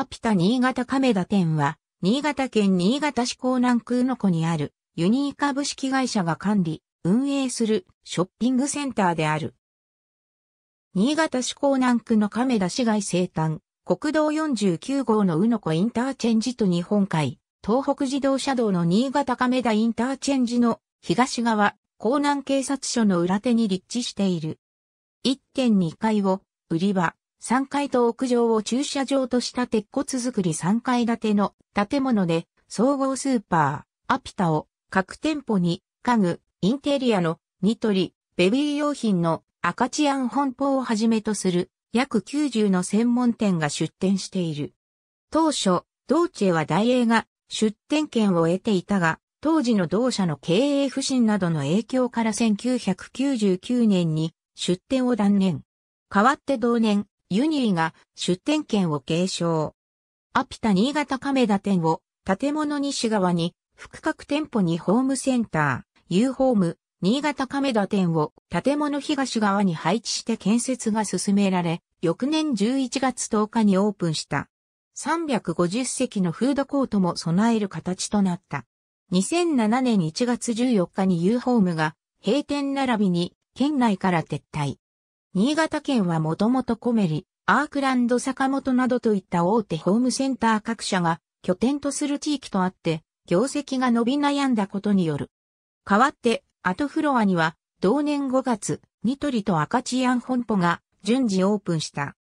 アピタ新潟亀田店は、新潟県新潟市港南空の湖にある、ユニー株式会社が管理、運営するショッピングセンターである。新潟市港南区の亀田市街生誕、国道49号の宇野湖インターチェンジと日本海、東北自動車道の新潟亀田インターチェンジの東側、港南警察署の裏手に立地している。1.2階を売り場、3階と屋上を駐車場とした鉄骨造り3階建ての建物で、総合スーパー、アピタを各店舗に家具、インテリアのニトリ、ベビー用品の赤治安本舗をはじめとする約90の専門店が出店している。当初、ドーチェは大英が出店権を得ていたが、当時の同社の経営不振などの影響から1999年に出店を断念。代わって同年、ユニーが出店権を継承。アピタ新潟亀田店を建物西側に複角店舗にホームセンター、U ホーム、新潟亀田店を建物東側に配置して建設が進められ、翌年11月10日にオープンした。350席のフードコートも備える形となった。2007年1月14日に U ホームが閉店並びに県内から撤退。新潟県はもともとコメリ、アークランド坂本などといった大手ホームセンター各社が拠点とする地域とあって、業績が伸び悩んだことによる。代わって、アトフロアには、同年5月、ニトリと赤チアン本舗が順次オープンした。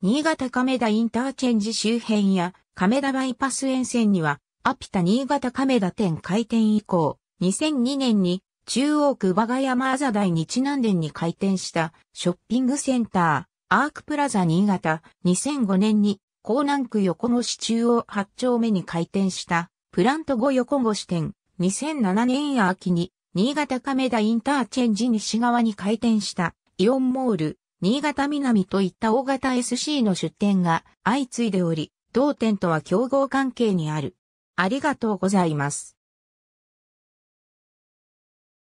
新潟亀田インターチェンジ周辺や亀田バイパス沿線には、アピタ新潟亀田店開店以降、2002年に中央区馬谷山ーザ台日南殿に開店したショッピングセンター、アークプラザ新潟、2005年に江南区横越中央8丁目に開店したプラント後横越店、2007年秋に新潟亀田インターチェンジ西側に開店したイオンモール、新潟南といった大型 SC の出店が相次いでおり、同店とは競合関係にある。ありがとうございます。